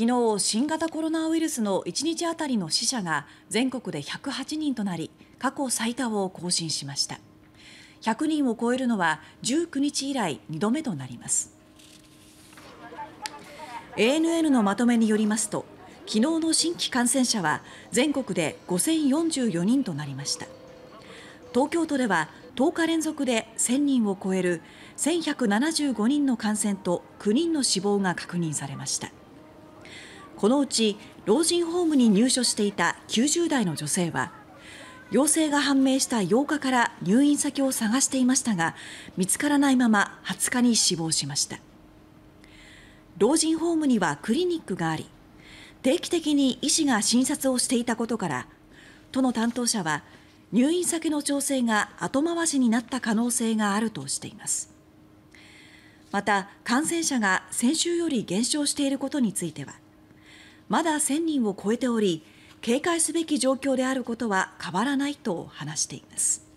昨日、新型コロナウイルスの1日当たりの死者が全国で108人となり過去最多を更新しました100人を超えるのは19日以来2度目となります ANN のまとめによりますと昨日の新規感染者は全国で5044人となりました東京都では10日連続で1000人を超える1175人の感染と9人の死亡が確認されましたこのうち老人ホームに入所していた90代の女性は陽性が判明した8日から入院先を探していましたが見つからないまま20日に死亡しました老人ホームにはクリニックがあり定期的に医師が診察をしていたことから都の担当者は入院先の調整が後回しになった可能性があるとしていますまた感染者が先週より減少していることについてはまだ1000人を超えており警戒すべき状況であることは変わらないと話しています。